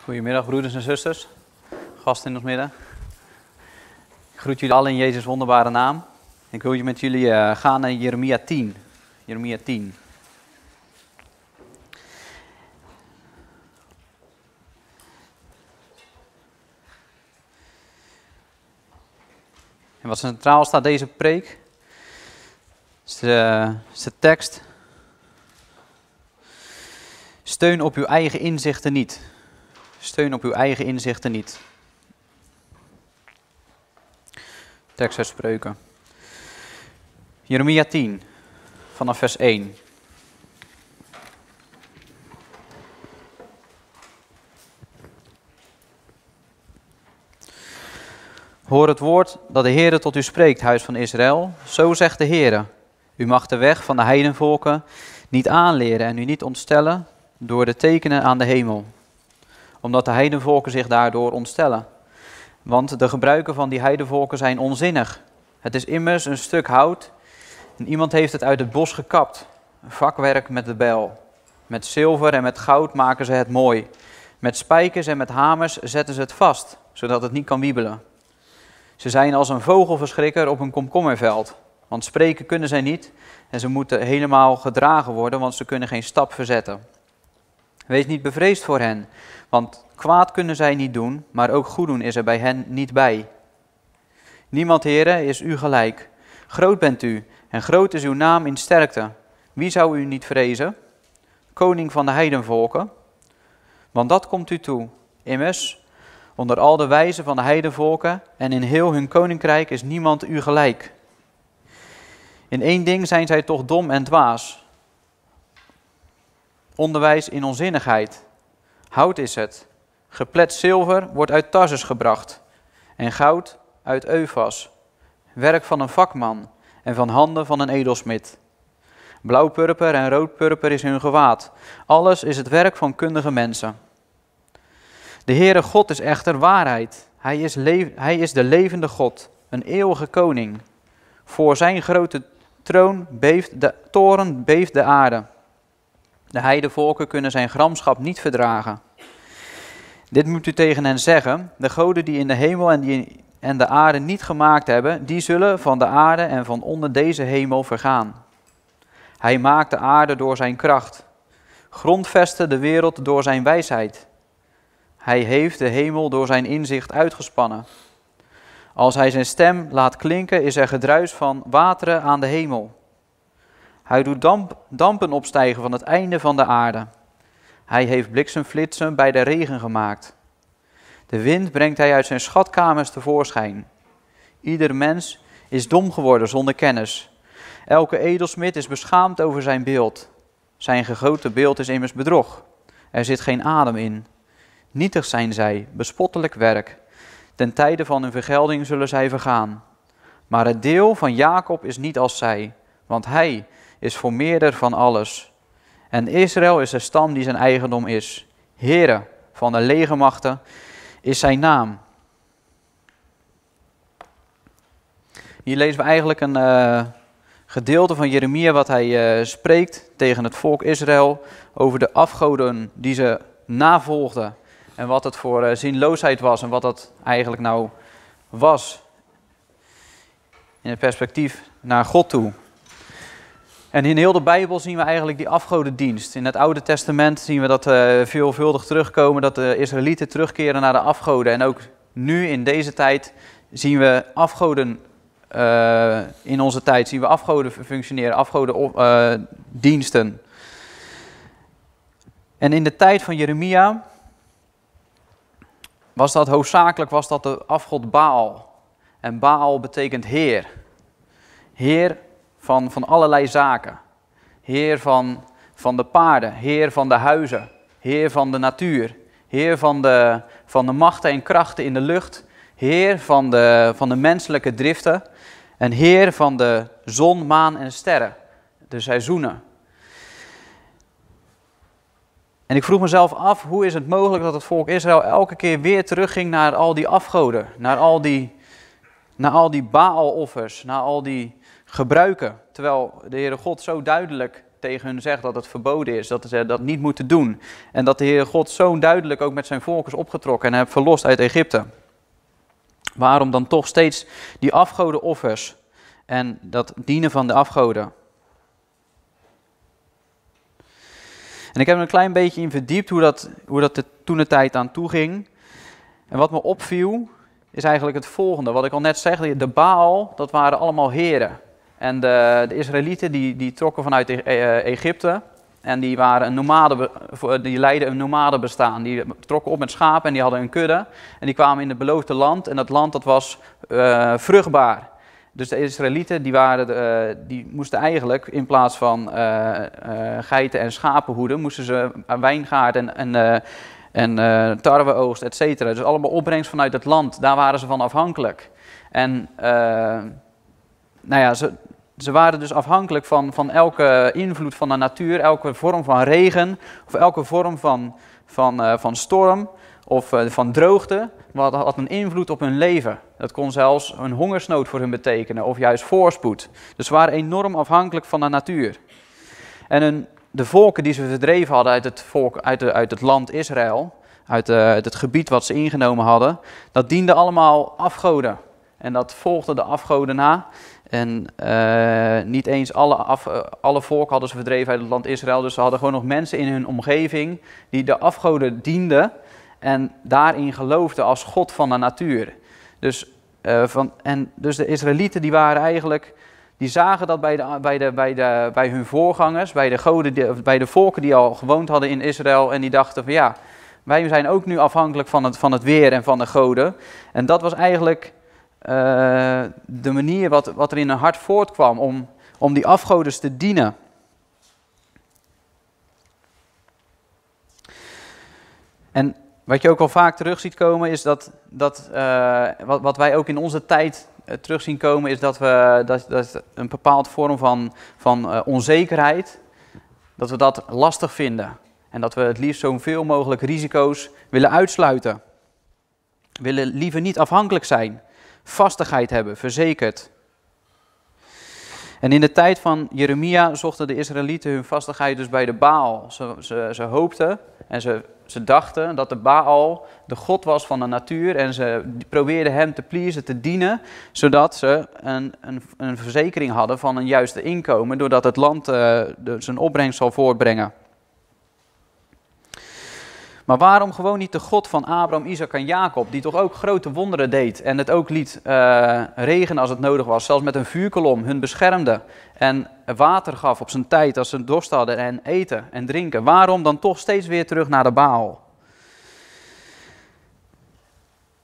Goedemiddag broeders en zusters, gasten in ons midden. Ik groet jullie allen in Jezus wonderbare naam. Ik wil je met jullie eh, gaan naar Jeremia 10. Jeremia 10. En wat centraal staat deze preek, is de, is de tekst. Steun op uw eigen inzichten niet. Steun op uw eigen inzichten niet. Tekst uit Spreuken. Jeremia 10, vanaf vers 1. Hoor het woord dat de Heere tot u spreekt, huis van Israël. Zo zegt de Heere, u mag de weg van de heidenvolken niet aanleren en u niet ontstellen door de tekenen aan de hemel omdat de heidenvolken zich daardoor ontstellen. Want de gebruiken van die heidenvolken zijn onzinnig. Het is immers een stuk hout en iemand heeft het uit het bos gekapt. Vakwerk met de bel, Met zilver en met goud maken ze het mooi. Met spijkers en met hamers zetten ze het vast, zodat het niet kan wiebelen. Ze zijn als een vogelverschrikker op een komkommerveld. Want spreken kunnen zij niet en ze moeten helemaal gedragen worden, want ze kunnen geen stap verzetten. Wees niet bevreesd voor hen, want kwaad kunnen zij niet doen, maar ook goed doen is er bij hen niet bij. Niemand, heren, is u gelijk. Groot bent u, en groot is uw naam in sterkte. Wie zou u niet vrezen? Koning van de heidenvolken. Want dat komt u toe. Immers, onder al de wijzen van de heidenvolken en in heel hun koninkrijk is niemand u gelijk. In één ding zijn zij toch dom en dwaas onderwijs in onzinnigheid. Hout is het. Geplet zilver wordt uit Tarsus gebracht en goud uit Eufas. Werk van een vakman en van handen van een edelsmid. Blauwpurper en roodpurper is hun gewaad. Alles is het werk van kundige mensen. De Heere God is echter waarheid. Hij is, hij is de levende God, een eeuwige koning. Voor zijn grote troon beeft de toren beeft de aarde. De heidevolken kunnen zijn gramschap niet verdragen. Dit moet u tegen hen zeggen: de goden die in de hemel en, die en de aarde niet gemaakt hebben, die zullen van de aarde en van onder deze hemel vergaan. Hij maakt de aarde door zijn kracht, grondvestte de wereld door zijn wijsheid. Hij heeft de hemel door zijn inzicht uitgespannen. Als hij zijn stem laat klinken, is er gedruis van wateren aan de hemel. Hij doet damp, dampen opstijgen van het einde van de aarde. Hij heeft bliksemflitsen bij de regen gemaakt. De wind brengt hij uit zijn schatkamers tevoorschijn. Ieder mens is dom geworden zonder kennis. Elke edelsmid is beschaamd over zijn beeld. Zijn gegoten beeld is immers bedrog. Er zit geen adem in. Nietig zijn zij, bespottelijk werk. Ten tijde van hun vergelding zullen zij vergaan. Maar het deel van Jacob is niet als zij, want hij is voor meerder van alles. En Israël is de stam die zijn eigendom is. Heere van de legermachten is zijn naam. Hier lezen we eigenlijk een eh, gedeelte van Jeremia wat hij eh, spreekt tegen het volk Israël over de afgoden die ze navolgden en wat het voor eh, zinloosheid was en wat dat eigenlijk nou was in het perspectief naar God toe. En in heel de Bijbel zien we eigenlijk die afgodendienst. In het Oude Testament zien we dat eh, veelvuldig terugkomen, dat de Israëlieten terugkeren naar de afgoden. En ook nu in deze tijd zien we afgoden eh, in onze tijd, zien we afgoden functioneren, afgoden eh, diensten. en in de tijd van Jeremia was dat hoofdzakelijk was dat de afgod Baal. En Baal betekent Heer. Heer van, van allerlei zaken. Heer van, van de paarden, Heer van de huizen, Heer van de natuur, Heer van de, van de machten en krachten in de lucht, Heer van de, van de menselijke driften en Heer van de zon, maan en sterren, de seizoenen. En ik vroeg mezelf af, hoe is het mogelijk dat het volk Israël elke keer weer terugging naar al die afgoden, naar al die, naar al die baal naar al die gebruiken. Terwijl de Heere God zo duidelijk tegen hun zegt dat het verboden is, dat ze dat niet moeten doen. En dat de Heere God zo duidelijk ook met zijn volk is opgetrokken en heeft verlost uit Egypte. Waarom dan toch steeds die afgodenoffers en dat dienen van de afgoden? En ik heb er een klein beetje in verdiept hoe dat, hoe dat er toen de tijd aan toe ging. En wat me opviel, is eigenlijk het volgende. Wat ik al net zei, de Baal, dat waren allemaal heren. En de, de Israëlieten die, die trokken vanuit e- e- e- Egypte en die, waren een nomade, die leidden een nomade bestaan Die trokken op met schapen en die hadden een kudde. En die kwamen in het beloofde land en dat land dat was eh, vruchtbaar. Dus de Israëlieten die waren, eh, die moesten eigenlijk in plaats van eh, geiten en schapen hoeden, moesten ze wijngaarden en, en, en tarweoogst, et cetera. Dus allemaal opbrengst vanuit het land, daar waren ze van afhankelijk. En nou ja, ze, ze waren dus afhankelijk van, van elke invloed van de natuur, elke vorm van regen of elke vorm van, van, eh, van storm of eh, van droogte. Wat had een invloed op hun leven. Dat kon zelfs een hongersnood voor hun betekenen of juist voorspoed. Dus ze waren enorm afhankelijk van de natuur. En hun, de volken die ze verdreven hadden uit het, volk, uit, de, uit het land Israël, uit, eh, uit het gebied wat ze ingenomen hadden, dat diende allemaal afgoden. En dat volgde de afgoden na. En eh, niet eens alle, af, eh, alle volk hadden ze verdreven uit het land Israël. Dus ze hadden gewoon nog mensen in hun omgeving die de afgoden dienden en daarin geloofden als God van de natuur. Dus, eh, van, en dus de Israëlieten die waren eigenlijk, die zagen dat bij, de, bij, de, bij, de, bij hun voorgangers, bij de, goden, bij de volken die al gewoond hadden in Israël. En die dachten van ja, wij zijn ook nu afhankelijk van het, van het weer en van de goden. En dat was eigenlijk eh, de manier wat, wat er in hun hart voortkwam om, om die afgoders te dienen. En wat je ook al vaak terug ziet komen, is dat, dat eh, wat, wat wij ook in onze tijd uh, terug zien komen, is dat we dat, dat een bepaald vorm van, van onzekerheid, dat we dat lastig vinden. En dat we het liefst zoveel mogelijk risico's willen uitsluiten. We willen liever niet afhankelijk zijn vastigheid hebben, verzekerd. En in de tijd van Jeremia zochten de Israëlieten hun vastigheid dus bij de Baal. Ze, ze, ze hoopten en ze, ze dachten dat de Baal de god was van de natuur. En ze probeerden hem te pleasen, te dienen, zodat ze een, een, een verzekering hadden van een juiste inkomen, doordat het land uh, zijn opbrengst zal voortbrengen. Maar waarom gewoon niet de God van Abraham, Isaac en Jacob, die toch ook grote wonderen deed en het ook liet uh, regenen als het nodig was, zelfs met een vuurkolom hun beschermde en water gaf op zijn tijd als ze dorst hadden en eten en drinken. Waarom dan toch steeds weer terug naar de Baal?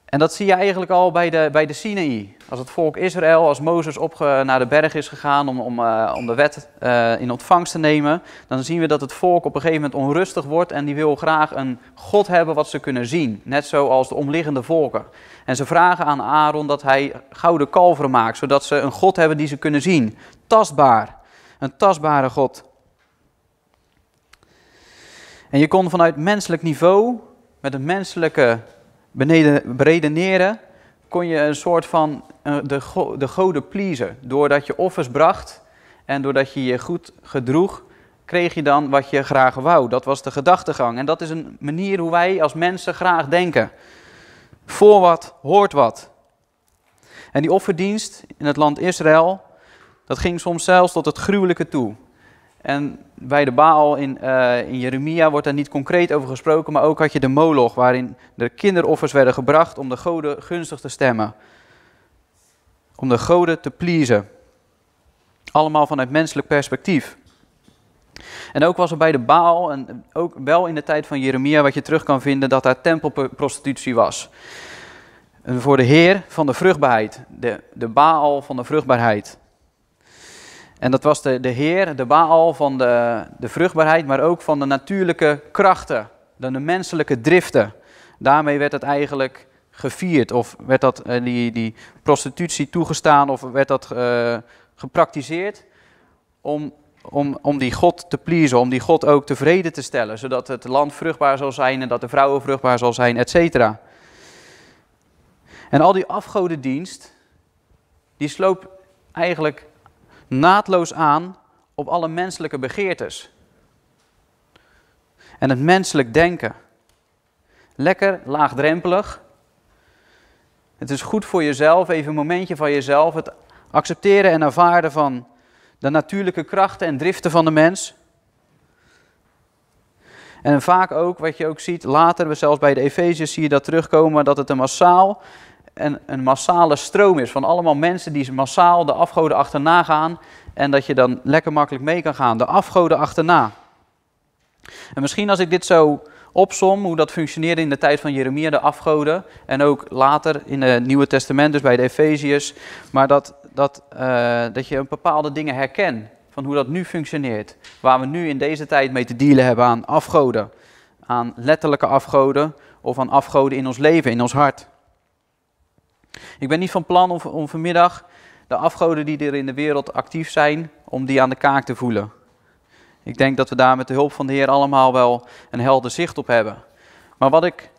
En dat zie je eigenlijk al bij de, bij de Sinaï. Als het volk Israël, als Mozes op eh, naar de berg is gegaan om, om, eh, om de wet eh, in ontvangst te nemen, dan zien we dat het volk op een gegeven moment onrustig wordt en die wil graag een God hebben wat ze kunnen zien. Net zoals de omliggende volken. En ze vragen aan Aaron dat hij gouden kalveren maakt, zodat ze een God hebben die ze kunnen zien. Tastbaar. Een tastbare God. En je kon vanuit menselijk niveau, met een menselijke beneden, beredeneren kon je een soort van eh, de, de goden pleasen. Doordat je offers bracht en doordat je je goed gedroeg, kreeg je dan wat je graag wou. Dat was de gedachtegang. En dat is een manier hoe wij als mensen graag denken. Voor wat hoort wat. En die offerdienst in het land Israël, dat ging soms zelfs tot het gruwelijke toe. En bij de Baal in, eh, in Jeremia wordt daar niet concreet over gesproken, maar ook had je de Moloch, waarin de kinderoffers werden gebracht om de goden gunstig te stemmen. Om de goden te pleasen. Allemaal vanuit menselijk perspectief. En ook was er bij de Baal, en ook wel in de tijd van Jeremia, wat je terug kan vinden, dat daar tempelprostitutie was. En voor de Heer van de vruchtbaarheid, de, de Baal van de vruchtbaarheid. En dat was de, de Heer, de Baal van de, de vruchtbaarheid, maar ook van de natuurlijke krachten, dan de menselijke driften. Daarmee werd het eigenlijk gevierd, of werd dat, eh, die, die prostitutie toegestaan, of werd dat eh, gepraktiseerd om, om, om die God te pleasen, om die God ook tevreden te stellen, zodat het land vruchtbaar zal zijn en dat de vrouwen vruchtbaar zal zijn, et cetera. En al die afgodendienst, die sloop eigenlijk naadloos aan op alle menselijke begeertes. En het menselijk denken. Lekker laagdrempelig. Het is goed voor jezelf, even een momentje van jezelf. Het accepteren en ervaren van de natuurlijke krachten en driften van de mens. En vaak ook, wat je ook ziet, later, zelfs bij de Efeziërs zie je dat terugkomen, dat het een massaal een, een massale stroom is van allemaal mensen die massaal de afgoden achterna gaan. En dat je dan lekker makkelijk mee kan gaan, de afgoden achterna. En misschien als ik dit zo opsom, hoe dat functioneerde in de tijd van Jeremia, de afgoden. En ook later in het Nieuwe Testament, dus bij de Efeziërs. Maar dat, dat, eh, dat je een bepaalde dingen herkent van hoe dat nu functioneert. Waar we nu in deze tijd mee te dealen hebben aan afgoden. Aan letterlijke afgoden of aan afgoden in ons leven, in ons hart. Ik ben niet van plan om, om vanmiddag de afgoden die er in de wereld actief zijn, om die aan de kaak te voelen. Ik denk dat we daar met de hulp van de Heer allemaal wel een helder zicht op hebben. Maar wat ik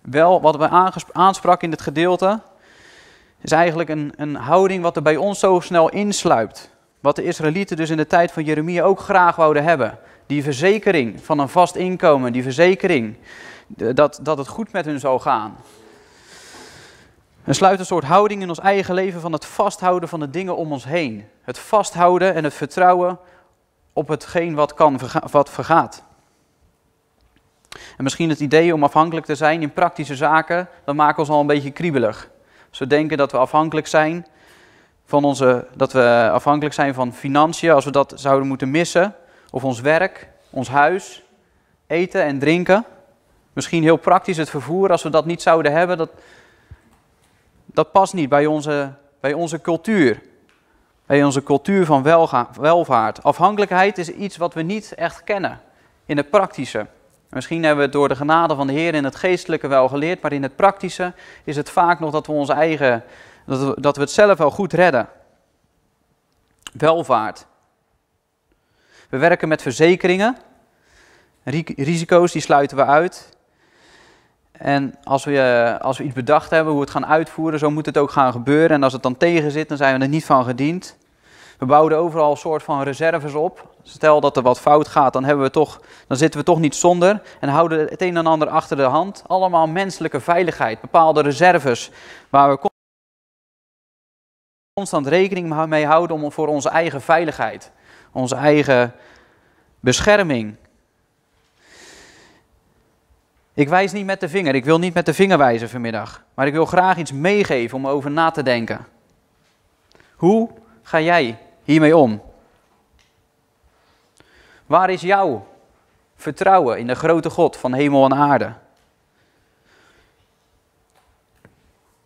wel, wat we aansprak in dit gedeelte, is eigenlijk een, een houding wat er bij ons zo snel insluipt. Wat de Israëlieten dus in de tijd van Jeremia ook graag wouden hebben. Die verzekering van een vast inkomen, die verzekering dat, dat het goed met hun zou gaan. En sluit een soort houding in ons eigen leven van het vasthouden van de dingen om ons heen. Het vasthouden en het vertrouwen op hetgeen wat, kan, wat vergaat. En misschien het idee om afhankelijk te zijn in praktische zaken, dat maakt ons al een beetje kriebelig. Ze denken dat we afhankelijk zijn van, onze, dat we afhankelijk zijn van financiën, als we dat zouden moeten missen, of ons werk, ons huis, eten en drinken. Misschien heel praktisch het vervoer, als we dat niet zouden hebben, dat, dat past niet bij onze, bij onze cultuur. Bij onze cultuur van welga, welvaart. Afhankelijkheid is iets wat we niet echt kennen in het praktische. Misschien hebben we het door de genade van de Heer in het geestelijke wel geleerd, maar in het praktische is het vaak nog dat we onze eigen, dat we, dat we het zelf wel goed redden. Welvaart. We werken met verzekeringen. Risico's die sluiten we uit. En als we, eh, als we iets bedacht hebben, hoe we het gaan uitvoeren, zo moet het ook gaan gebeuren. En als het dan tegen zit, dan zijn we er niet van gediend. We bouwden overal een soort van reserves op. Stel dat er wat fout gaat, dan, hebben we toch, dan zitten we toch niet zonder. En houden het een en ander achter de hand. Allemaal menselijke veiligheid, bepaalde reserves waar we constant rekening mee houden om voor onze eigen veiligheid. Onze eigen bescherming. Ik wijs niet met de vinger. Ik wil niet met de vinger wijzen vanmiddag. Maar ik wil graag iets meegeven om over na te denken. Hoe ga jij hiermee om? Waar is jouw vertrouwen in de grote God van hemel en aarde?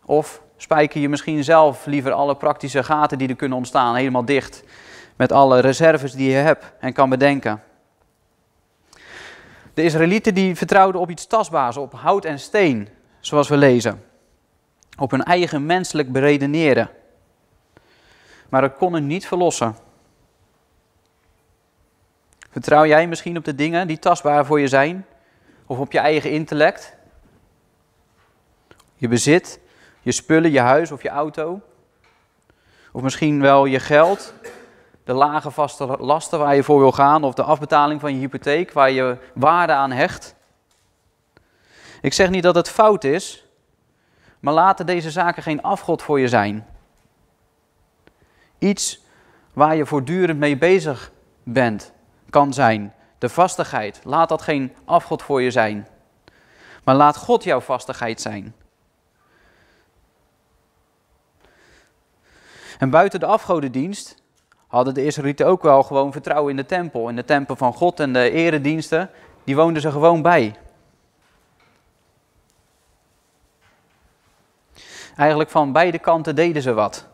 Of spijker je misschien zelf liever alle praktische gaten die er kunnen ontstaan helemaal dicht met alle reserves die je hebt en kan bedenken? De Israëlieten die vertrouwden op iets tastbaars, op hout en steen, zoals we lezen. Op hun eigen menselijk beredeneren. Maar dat kon hen niet verlossen. Vertrouw jij misschien op de dingen die tastbaar voor je zijn? Of op je eigen intellect? Je bezit, je spullen, je huis of je auto? Of misschien wel je geld de lage vaste lasten waar je voor wil gaan of de afbetaling van je hypotheek waar je waarde aan hecht. Ik zeg niet dat het fout is, maar laten deze zaken geen afgod voor je zijn. Iets waar je voortdurend mee bezig bent, kan zijn. De vastigheid, laat dat geen afgod voor je zijn. Maar laat God jouw vastigheid zijn. En buiten de afgodendienst hadden de Israëlieten ook wel gewoon vertrouwen in de tempel, in de tempel van God en de erediensten. Die woonden ze gewoon bij. Eigenlijk van beide kanten deden ze wat.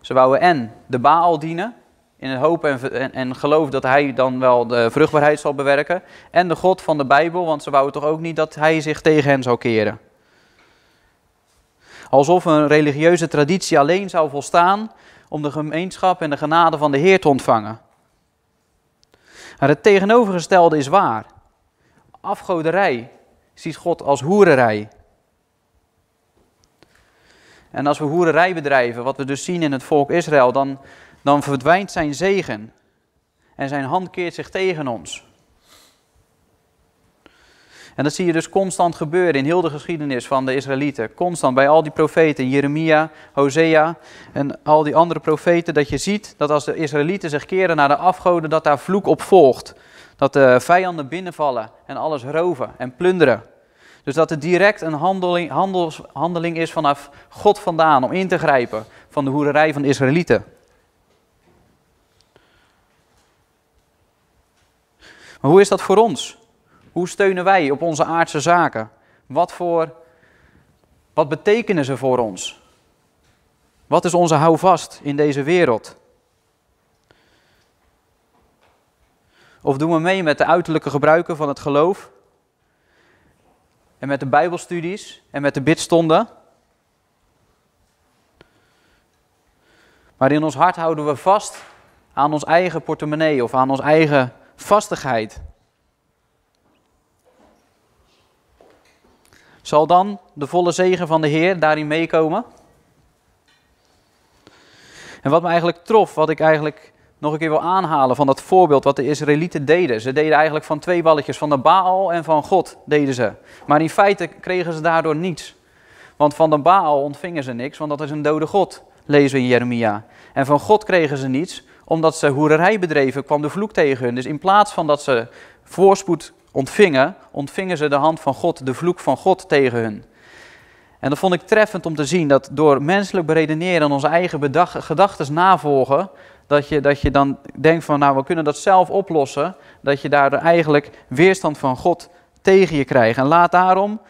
Ze wouden en de Baal dienen, in het hoop en, en, en, geloof dat hij dan wel de vruchtbaarheid zal bewerken. En de God van de Bijbel, want ze wouden toch ook niet dat hij zich tegen hen zou keren. Alsof een religieuze traditie alleen zou volstaan om de gemeenschap en de genade van de Heer te ontvangen. Maar het tegenovergestelde is waar. Afgoderij ziet God als hoererij. En als we hoererij bedrijven, wat we dus zien in het volk Israël, dan, dan verdwijnt zijn zegen. En zijn hand keert zich tegen ons. En dat zie je dus constant gebeuren in heel de geschiedenis van de Israëlieten. Constant bij al die profeten, Jeremia, Hosea en al die andere profeten, dat je ziet dat als de Israëlieten zich keren naar de afgoden, dat daar vloek op volgt. Dat de vijanden binnenvallen en alles roven en plunderen. Dus dat het direct een handeling, handeling is vanaf God vandaan om in te grijpen van de hoererij van de Israëlieten. Maar hoe is dat voor ons? Hoe steunen wij op onze aardse zaken? Wat, voor, wat betekenen ze voor ons? Wat is onze houvast in deze wereld? Of doen we mee met de uiterlijke gebruiken van het geloof? En met de Bijbelstudies en met de bidstonden? Maar in ons hart houden we vast aan ons eigen portemonnee of aan onze eigen vastigheid. Zal dan de volle zegen van de Heer daarin meekomen? En wat me eigenlijk trof, wat ik eigenlijk nog een keer wil aanhalen van dat voorbeeld wat de Israëlieten deden. Ze deden eigenlijk van twee balletjes, van de Baal en van God deden ze. Maar in feite kregen ze daardoor niets. Want van de Baal ontvingen ze niks, want dat is een dode God, lezen we in Jeremia. En van God kregen ze niets, omdat ze hoererij bedreven, kwam de vloek tegen hun. Dus in plaats van dat ze voorspoed ontvingen, ontvingen ze de hand van God, de vloek van God tegen hun. En dat vond ik treffend om te zien dat door menselijk beredeneren en onze eigen gedachten navolgen, dat je, dat je dan denkt van nou we kunnen dat zelf oplossen, dat je daardoor eigenlijk weerstand van God tegen je krijgt. En laat daarom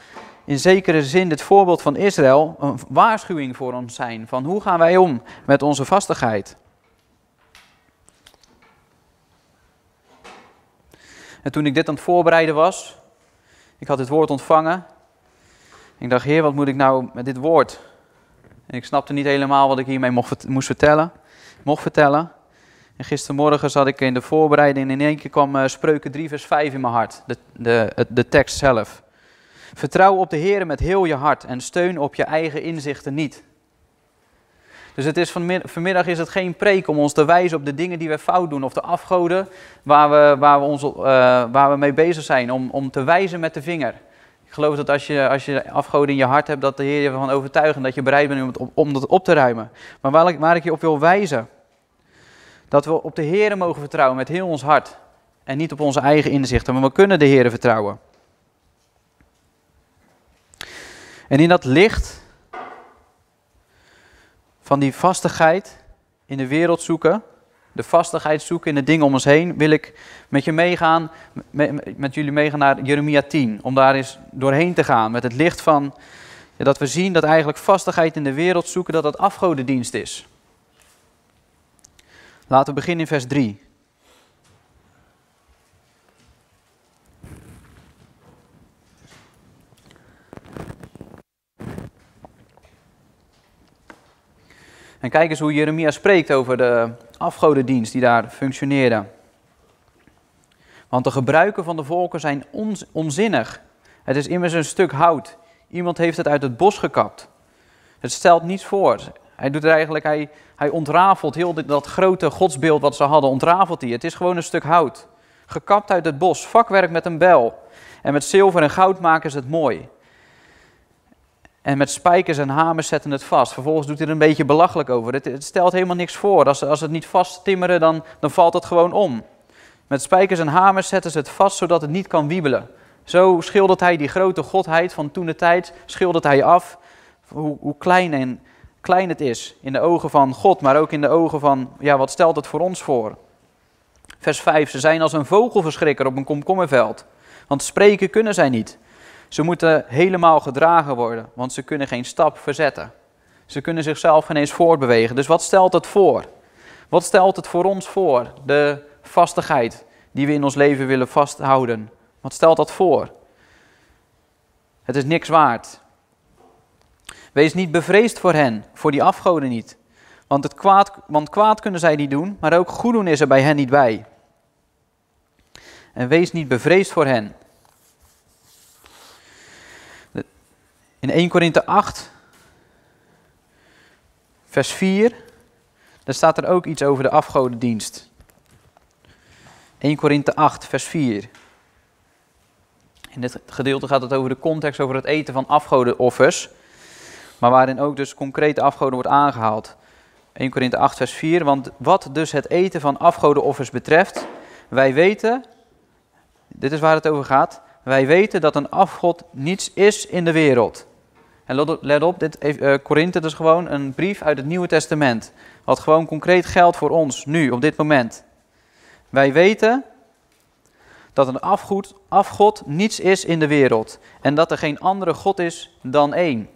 in zekere zin dit voorbeeld van Israël een waarschuwing voor ons zijn van hoe gaan wij om met onze vastigheid. En toen ik dit aan het voorbereiden was, ik had dit woord ontvangen. Ik dacht, Heer, wat moet ik nou met dit woord? En ik snapte niet helemaal wat ik hiermee mocht, moest vertellen, mocht vertellen. En gistermorgen zat ik in de voorbereiding en in één keer kwam eh, Spreuken 3 vers 5 in mijn hart, de, de, de tekst zelf. Vertrouw op de Heer met heel je hart en steun op je eigen inzichten niet. Dus het is vanmiddag, vanmiddag is het geen preek om ons te wijzen op de dingen die we fout doen of de afgoden waar we, waar we, ons, eh, waar we mee bezig zijn, om, om te wijzen met de vinger. Ik geloof dat als je, als je afgoden in je hart hebt, dat de Heer je ervan overtuigt en dat je bereid bent om, om dat op te ruimen. Maar waar ik, waar ik je op wil wijzen, dat we op de Heer mogen vertrouwen met heel ons hart en niet op onze eigen inzichten, maar we kunnen de Heer vertrouwen. En in dat licht van die vastigheid in de wereld zoeken, de vastigheid zoeken in de dingen om ons heen, wil ik met, je meegaan, met, jullie meegaan naar Jeremia 10. Om daar eens doorheen te gaan met het licht van ja, dat we zien dat eigenlijk vastigheid in de wereld zoeken, dat dat afgodendienst is. Laten we beginnen in vers 3. En kijk eens hoe Jeremia spreekt over de afgodendienst die daar functioneerde. Want de gebruiken van de volken zijn onzinnig. Het is immers een stuk hout. Iemand heeft het uit het bos gekapt. Het stelt niets voor. Hij doet er eigenlijk, hij, hij ontrafelt heel dit, dat grote godsbeeld wat ze hadden, ontrafelt hij. Het is gewoon een stuk hout. Gekapt uit het bos, vakwerk met een bel. En met zilver en goud maken ze het mooi. En met spijkers en hamers zetten het vast. Vervolgens doet hij er een beetje belachelijk over. Het, stelt helemaal niks voor. Als, als het niet vast timmeren, dan, dan valt het gewoon om. Met spijkers en hamers zetten ze het vast, zodat het niet kan wiebelen. Zo schildert hij die grote godheid van toen de tijd, schildert hij af hoe, hoe klein, en, klein het is in de ogen van God, maar ook in de ogen van, ja, wat stelt het voor ons voor? Vers 5, ze zijn als een vogelverschrikker op een komkommerveld, want spreken kunnen zij niet. Ze moeten helemaal gedragen worden, want ze kunnen geen stap verzetten. Ze kunnen zichzelf geen eens voortbewegen. Dus wat stelt het voor? Wat stelt het voor ons voor? De vastigheid die we in ons leven willen vasthouden. Wat stelt dat voor? Het is niks waard. Wees niet bevreesd voor hen, voor die afgoden niet. Want, het kwaad, want kwaad kunnen zij niet doen, maar ook goed doen is er bij hen niet bij. En wees niet bevreesd voor hen, In 1 Korinthe 8, vers 4, daar staat er ook iets over de afgodendienst. 1 Korinthe 8, vers 4. In dit gedeelte gaat het over de context over het eten van afgodenoffers, maar waarin ook dus concrete afgoden wordt aangehaald. 1 Korinthe 8, vers 4. Want wat dus het eten van afgodenoffers betreft, wij weten, dit is waar het over gaat, wij weten dat een afgod niets is in de wereld. En let op, dit uh, Korinthe is dus gewoon een brief uit het Nieuwe Testament. Wat gewoon concreet geldt voor ons nu, op dit moment. Wij weten dat een afgoed, afgod niets is in de wereld. En dat er geen andere God is dan één.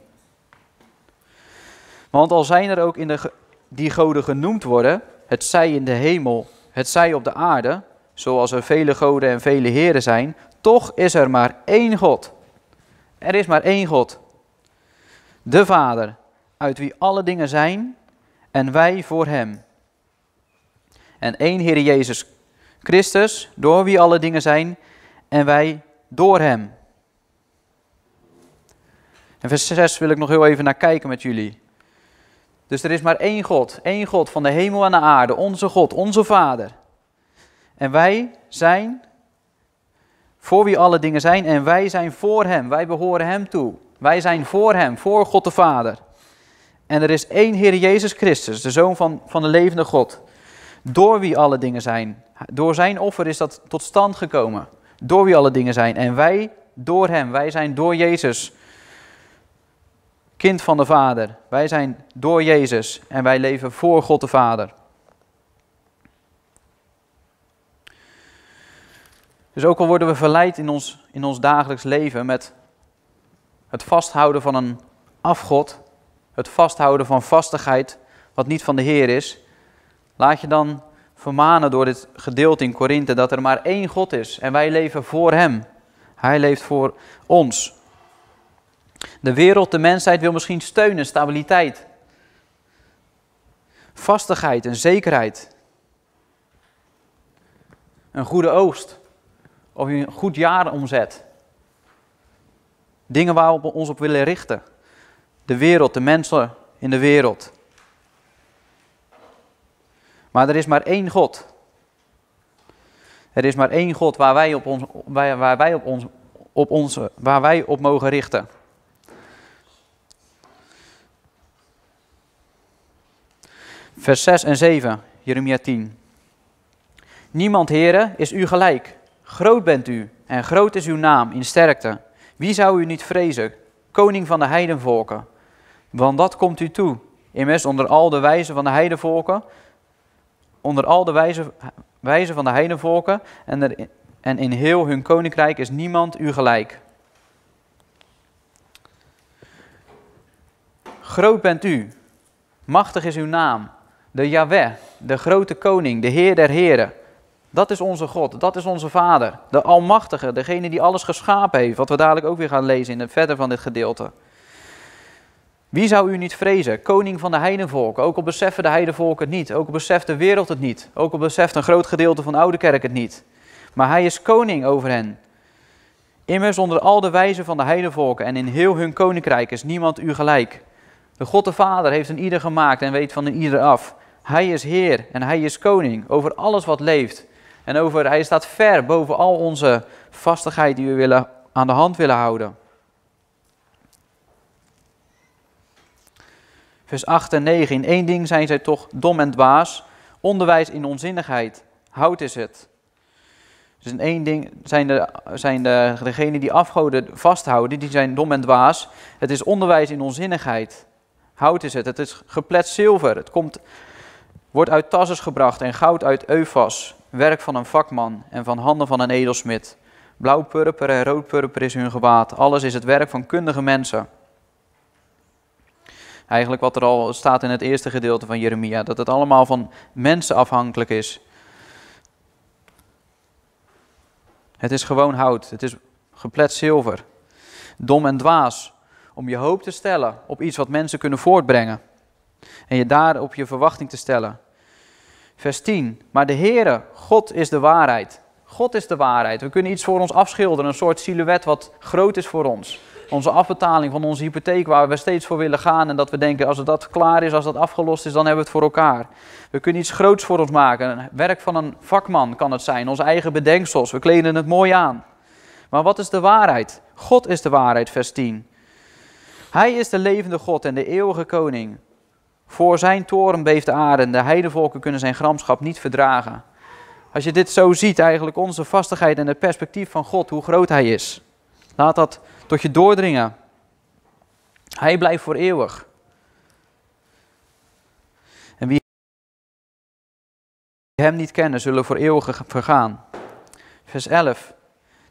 Want al zijn er ook in de, die goden genoemd worden, het zij in de hemel, het zij op de aarde, zoals er vele goden en vele heren zijn, toch is er maar één God. Er is maar één God de Vader, uit wie alle dingen zijn, en wij voor Hem. En één Heer Jezus Christus, door wie alle dingen zijn, en wij door Hem. En vers 6 wil ik nog heel even naar kijken met jullie. Dus er is maar één God, één God van de hemel en de aarde, onze God, onze Vader. En wij zijn voor wie alle dingen zijn en wij zijn voor Hem, wij behoren Hem toe. Wij zijn voor Hem, voor God de Vader. En er is één Heer Jezus Christus, de Zoon van, van de levende God, door wie alle dingen zijn. Door Zijn offer is dat tot stand gekomen, door wie alle dingen zijn. En wij door Hem, wij zijn door Jezus, kind van de Vader. Wij zijn door Jezus en wij leven voor God de Vader. Dus ook al worden we verleid in ons, in ons dagelijks leven met het vasthouden van een afgod, het vasthouden van vastigheid, wat niet van de Heer is, laat je dan vermanen door dit gedeelte in Korinthe dat er maar één God is en wij leven voor Hem. Hij leeft voor ons. De wereld, de mensheid wil misschien steunen, stabiliteit, vastigheid en zekerheid, een goede oogst of een goed jaar omzet. Dingen waar we ons op willen richten. De wereld, de mensen in de wereld. Maar er is maar één God. Er is maar één God waar wij op, ons, waar, wij op, ons, op, onze, waar wij op mogen richten. Vers 6 en 7, Jeremia 10. Niemand, heren, is u gelijk. Groot bent u en groot is uw naam in sterkte. Wie zou u niet vrezen, koning van de heidenvolken? Want dat komt u toe. Immers onder al de wijzen van de heidenvolken, onder al de wijzen, wijzen van de heidenvolken en, en in heel hun koninkrijk is niemand u gelijk. Groot bent u, machtig is uw naam, de Yahweh, de grote koning, de Heer der heren. Dat is onze God, dat is onze Vader, de Almachtige, degene die alles geschapen heeft, wat we dadelijk ook weer gaan lezen in het verder van dit gedeelte. Wie zou u niet vrezen, koning van de heidenvolken? Ook al beseffen de heidenvolken het niet, ook al beseft de wereld het niet, ook al beseft een groot gedeelte van de Oude Kerk het niet. Maar hij is koning over hen. Immers onder al de wijzen van de heidenvolken en in heel hun koninkrijk is niemand u gelijk. De God de Vader heeft een ieder gemaakt en weet van een ieder af. Hij is Heer en hij is koning over alles wat leeft en over, hij staat ver boven al onze vastigheid die we willen, aan de hand willen houden. Vers 8 en 9. In één ding zijn zij toch dom en dwaas. Onderwijs in onzinnigheid. Hout is het. Dus in één ding zijn, de, zijn de, degenen die afgoden vasthouden, die zijn dom en dwaas. Het is onderwijs in onzinnigheid. Hout is het. Het is geplet zilver. Het komt, wordt uit tassers gebracht en goud uit eufas werk van een vakman en van handen van een edelsmid. Blauw purper en rood purper is hun gewaad. Alles is het werk van kundige mensen. Eigenlijk wat er al staat in het eerste gedeelte van Jeremia, dat het allemaal van mensen afhankelijk is. Het is gewoon hout, het is geplet zilver. Dom en dwaas om je hoop te stellen op iets wat mensen kunnen voortbrengen. En je daar op je verwachting te stellen. Vers 10. Maar de Heere, God is de waarheid. God is de waarheid. We kunnen iets voor ons afschilderen, een soort silhouet wat groot is voor ons. Onze afbetaling van onze hypotheek waar we steeds voor willen gaan en dat we denken als dat klaar is, als dat afgelost is, dan hebben we het voor elkaar. We kunnen iets groots voor ons maken. werk van een vakman kan het zijn, onze eigen bedenksels. We kleden het mooi aan. Maar wat is de waarheid? God is de waarheid, vers 10. Hij is de levende God en de eeuwige koning. Voor zijn toren beeft de aarde en de heidevolken kunnen zijn gramschap niet verdragen. Als je dit zo ziet, eigenlijk onze vastigheid en het perspectief van God, hoe groot Hij is. Laat dat tot je doordringen. Hij blijft voor eeuwig. En wie Hem niet kennen, zullen voor eeuwig vergaan. Vers 11.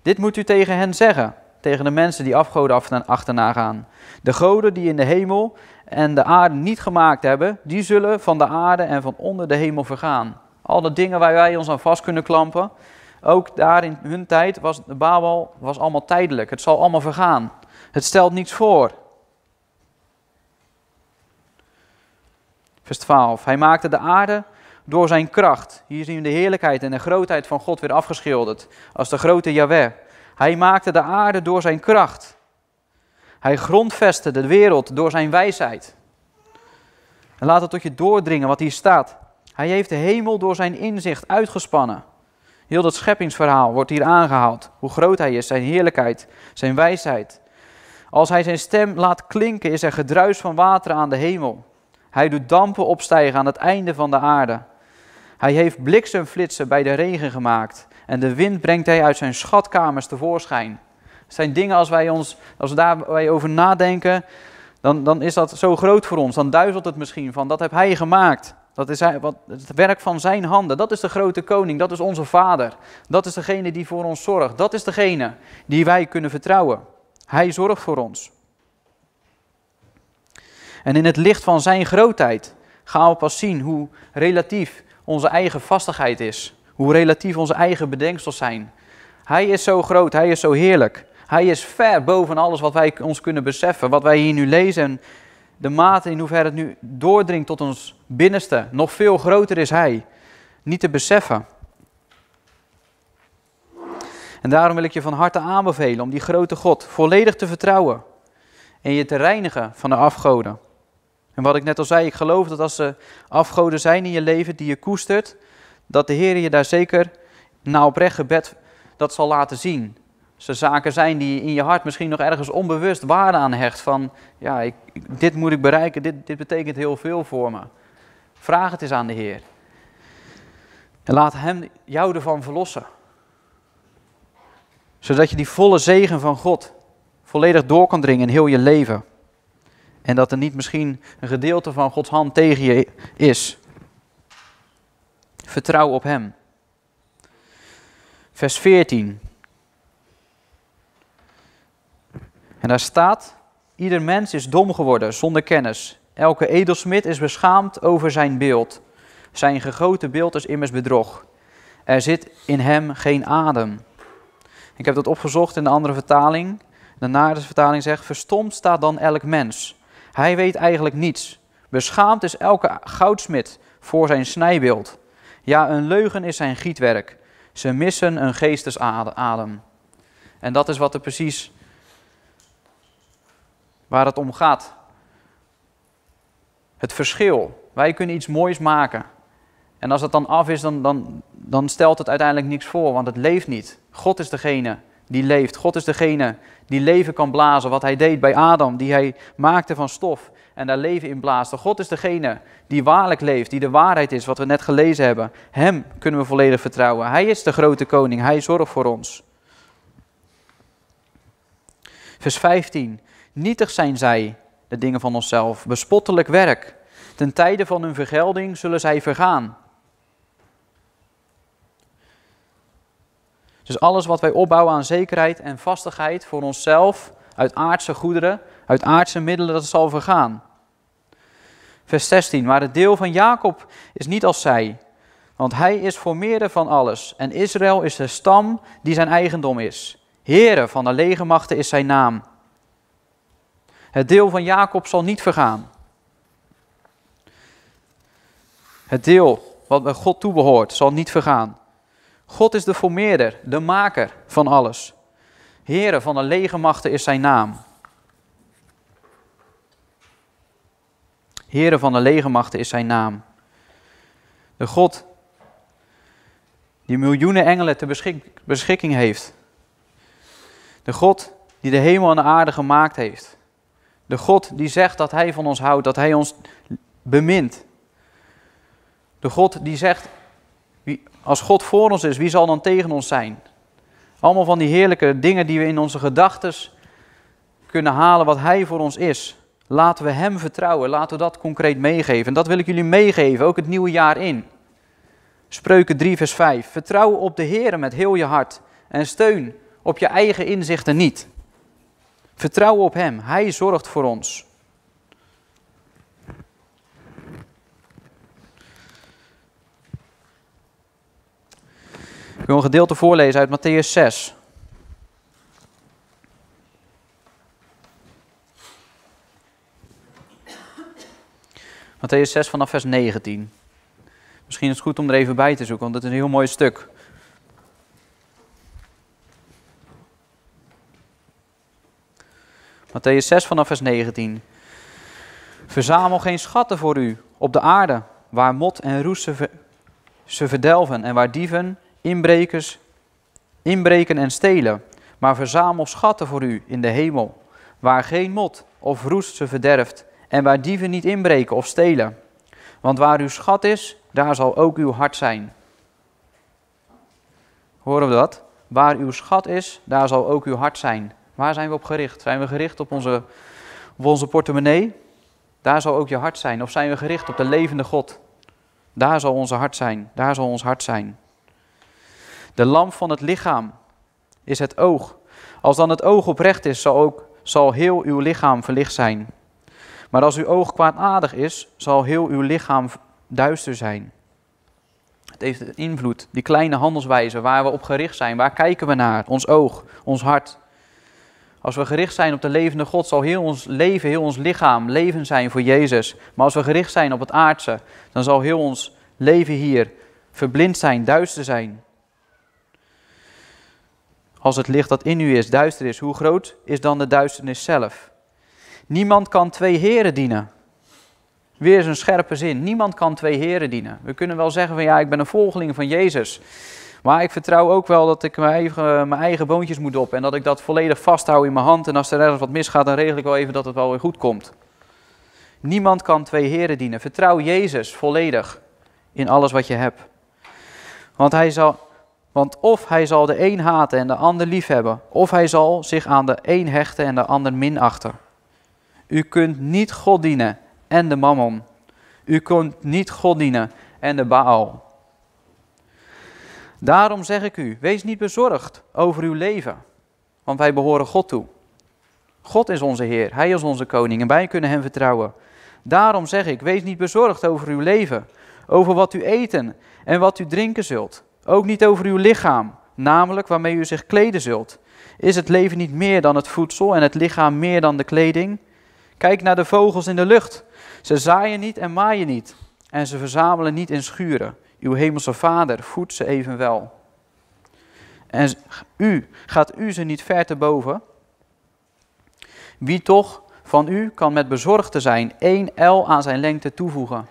Dit moet u tegen hen zeggen tegen de mensen die afgoden achterna gaan. De goden die in de hemel en de aarde niet gemaakt hebben, die zullen van de aarde en van onder de hemel vergaan. Al de dingen waar wij ons aan vast kunnen klampen, ook daar in hun tijd was de Babel was allemaal tijdelijk. Het zal allemaal vergaan. Het stelt niets voor. Vers 12. Hij maakte de aarde door zijn kracht. Hier zien we de heerlijkheid en de grootheid van God weer afgeschilderd als de grote Yahweh. Hij maakte de aarde door zijn kracht. Hij grondvestte de wereld door zijn wijsheid. En laat het tot je doordringen wat hier staat. Hij heeft de hemel door zijn inzicht uitgespannen. Heel dat scheppingsverhaal wordt hier aangehaald. Hoe groot hij is, zijn heerlijkheid, zijn wijsheid. Als hij zijn stem laat klinken, is er gedruis van water aan de hemel. Hij doet dampen opstijgen aan het einde van de aarde. Hij heeft bliksemflitsen bij de regen gemaakt en de wind brengt hij uit zijn schatkamers tevoorschijn. Dat zijn dingen als wij, ons, als we wij over nadenken, dan, dan is dat zo groot voor ons. Dan duizelt het misschien van, dat heb hij gemaakt. Dat is hij, wat, het werk van zijn handen. Dat is de grote koning, dat is onze vader. Dat is degene die voor ons zorgt. Dat is degene die wij kunnen vertrouwen. Hij zorgt voor ons. En in het licht van zijn grootheid gaan we pas zien hoe relatief onze eigen vastigheid is. Hoe relatief onze eigen bedenksels zijn. Hij is zo groot, hij is zo heerlijk. Hij is ver boven alles wat wij ons kunnen beseffen. Wat wij hier nu lezen, en de mate in hoeverre het nu doordringt tot ons binnenste. Nog veel groter is hij. Niet te beseffen. En daarom wil ik je van harte aanbevelen om die grote God volledig te vertrouwen en je te reinigen van de afgoden. En wat ik net al zei, ik geloof dat als er afgoden zijn in je leven die je koestert, dat de Heer je daar zeker na oprecht gebed dat zal laten zien. Als er zaken zijn die in je hart misschien nog ergens onbewust waarde aan hecht van, ja, ik, dit moet ik bereiken, dit, dit betekent heel veel voor me. Vraag het eens aan de Heer. En laat Hem jou ervan verlossen. Zodat je die volle zegen van God volledig door kan dringen in heel je leven. En dat er niet misschien een gedeelte van Gods hand tegen je is. Vertrouw op Hem. Vers 14. En daar staat, ieder mens is dom geworden, zonder kennis. Elke edelsmid is beschaamd over zijn beeld. Zijn gegoten beeld is immers bedrog. Er zit in hem geen adem. Ik heb dat opgezocht in de andere vertaling. De Naardes vertaling zegt, verstomd staat dan elk mens. Hij weet eigenlijk niets. Beschaamd is elke goudsmit voor zijn snijbeeld. Ja, een leugen is zijn gietwerk. Ze missen een geestesadem. En dat is wat er precies waar het om gaat. Het verschil. Wij kunnen iets moois maken. En als het dan af is, dan, dan, dan stelt het uiteindelijk niks voor, want het leeft niet. God is degene die leeft. God is degene die leven kan blazen, wat hij deed bij Adam, die hij maakte van stof en daar leven in blaasde. God is degene die waarlijk leeft, die de waarheid is, wat we net gelezen hebben. Hem kunnen we volledig vertrouwen. Hij is de grote koning, hij zorgt voor ons. Vers 15. Nietig zijn zij, de dingen van onszelf, bespottelijk werk. Ten tijde van hun vergelding zullen zij vergaan. Dus alles wat wij opbouwen aan zekerheid en vastigheid voor onszelf, uit aardse goederen, uit aardse middelen, dat zal vergaan. Vers 16, maar het deel van Jacob is niet als zij, want hij is formeerder van alles en Israël is de stam die zijn eigendom is. Heere van de legermachten is zijn naam. Het deel van Jacob zal niet vergaan. Het deel wat bij God toebehoort zal niet vergaan. God is de formeerder, de maker van alles. Here van de legermachten is zijn naam. Here van de legermachten is zijn naam. De God die miljoenen engelen ter beschikking heeft. De God die de hemel en de aarde gemaakt heeft. De God die zegt dat hij van ons houdt, dat hij ons bemint. De God die zegt wie, als God voor ons is, wie zal dan tegen ons zijn? Allemaal van die heerlijke dingen die we in onze gedachten kunnen halen wat Hij voor ons is. Laten we Hem vertrouwen, laten we dat concreet meegeven. En dat wil ik jullie meegeven, ook het nieuwe jaar in. Spreuken 3, vers 5. Vertrouw op de Heer met heel je hart en steun op je eigen inzichten niet. Vertrouw op Hem, Hij zorgt voor ons. Ik wil een gedeelte voorlezen uit Matthäus 6. Matthäus 6 vanaf vers 19. Misschien is het goed om er even bij te zoeken, want het is een heel mooi stuk. Matthäus 6 vanaf vers 19. Verzamel geen schatten voor u op de aarde, waar mot en roes ze, ze verdelven en waar dieven inbrekers, inbreken en stelen, maar verzamel schatten voor u in de hemel, waar geen mot of roest ze verderft en waar dieven niet inbreken of stelen. Want waar uw schat is, daar zal ook uw hart zijn. Horen we dat? Waar uw schat is, daar zal ook uw hart zijn. Waar zijn we op gericht? Zijn we gericht op onze, op onze portemonnee? Daar zal ook je hart zijn. Of zijn we gericht op de levende God? Daar zal onze hart zijn. Daar zal ons hart zijn. De lamp van het lichaam is het oog. Als dan het oog oprecht is, zal, ook, zal heel uw lichaam verlicht zijn. Maar als uw oog kwaadaardig is, zal heel uw lichaam duister zijn. Het heeft een invloed, die kleine handelswijze waar we op gericht zijn. Waar kijken we naar? Ons oog, ons hart. Als we gericht zijn op de levende God, zal heel ons leven, heel ons lichaam leven zijn voor Jezus. Maar als we gericht zijn op het aardse, dan zal heel ons leven hier verblind zijn, duister zijn. Als het licht dat in u is duister is, hoe groot is dan de duisternis zelf? Niemand kan twee heren dienen. Weer een scherpe zin. Niemand kan twee heren dienen. We kunnen wel zeggen van ja, ik ben een volgeling van Jezus. Maar ik vertrouw ook wel dat ik mijn eigen, mijn eigen boontjes moet op. En dat ik dat volledig vasthoud in mijn hand. En als er ergens wat misgaat, dan regel ik wel even dat het wel weer goed komt. Niemand kan twee heren dienen. Vertrouw Jezus volledig in alles wat je hebt. Want hij zal, want of hij zal de een haten en de ander liefhebben, of hij zal zich aan de een hechten en de ander minachten. U kunt niet God dienen en de mammon. U kunt niet God dienen en de Baal. Daarom zeg ik u, wees niet bezorgd over uw leven, want wij behoren God toe. God is onze Heer, Hij is onze koning en wij kunnen Hem vertrouwen. Daarom zeg ik, wees niet bezorgd over uw leven, over wat u eten en wat u drinken zult ook niet over uw lichaam, namelijk waarmee u zich kleden zult. Is het leven niet meer dan het voedsel en het lichaam meer dan de kleding? Kijk naar de vogels in de lucht. Ze zaaien niet en maaien niet. En ze verzamelen niet in schuren. Uw hemelse Vader voedt ze evenwel. En u, gaat u ze niet ver te boven? Wie toch van u kan met bezorgde zijn één el aan zijn lengte toevoegen?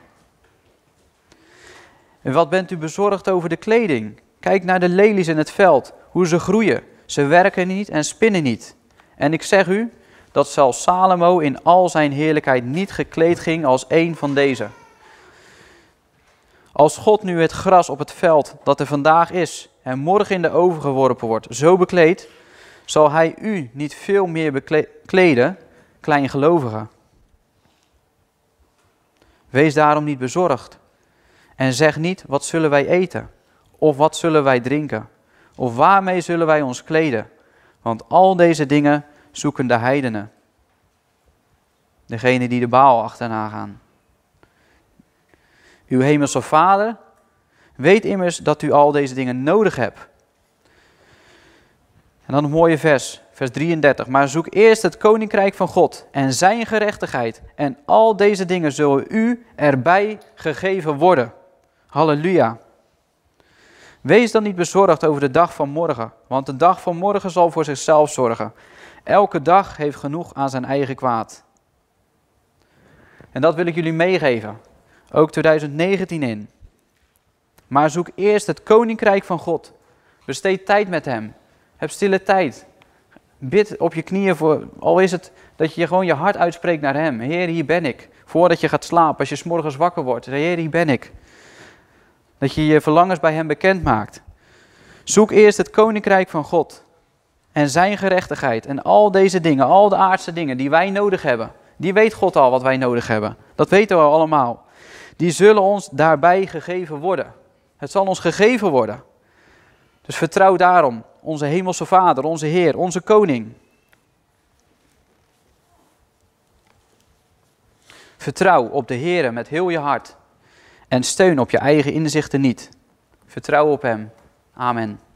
En wat bent u bezorgd over de kleding? Kijk naar de lelies in het veld, hoe ze groeien. Ze werken niet en spinnen niet. En ik zeg u dat zelfs Salomo in al zijn heerlijkheid niet gekleed ging als een van deze. Als God nu het gras op het veld dat er vandaag is en morgen in de oven geworpen wordt, zo bekleed, zal hij u niet veel meer bekleden, kleingelovigen. Wees daarom niet bezorgd en zeg niet, wat zullen wij eten? Of wat zullen wij drinken? Of waarmee zullen wij ons kleden? Want al deze dingen zoeken de heidenen. Degene die de baal achterna gaan. Uw hemelse Vader weet immers dat u al deze dingen nodig hebt. En dan een mooie vers, vers 33. Maar zoek eerst het koninkrijk van God en zijn gerechtigheid. En al deze dingen zullen u erbij gegeven worden. Halleluja. Wees dan niet bezorgd over de dag van morgen, want de dag van morgen zal voor zichzelf zorgen. Elke dag heeft genoeg aan zijn eigen kwaad. En dat wil ik jullie meegeven, ook 2019 in. Maar zoek eerst het koninkrijk van God. Besteed tijd met hem. Heb stille tijd. Bid op je knieën voor, al is het dat je gewoon je hart uitspreekt naar hem. Heer, hier ben ik. Voordat je gaat slapen, als je morgens wakker wordt. Heer, hier ben ik. Dat je je verlangens bij Hem bekend maakt. Zoek eerst het koninkrijk van God en Zijn gerechtigheid en al deze dingen, al de aardse dingen die wij nodig hebben. Die weet God al wat wij nodig hebben. Dat weten we allemaal. Die zullen ons daarbij gegeven worden. Het zal ons gegeven worden. Dus vertrouw daarom onze Hemelse Vader, onze Heer, onze Koning. Vertrouw op de Heer met heel je hart en steun op je eigen inzichten niet. Vertrouw op Hem. Amen.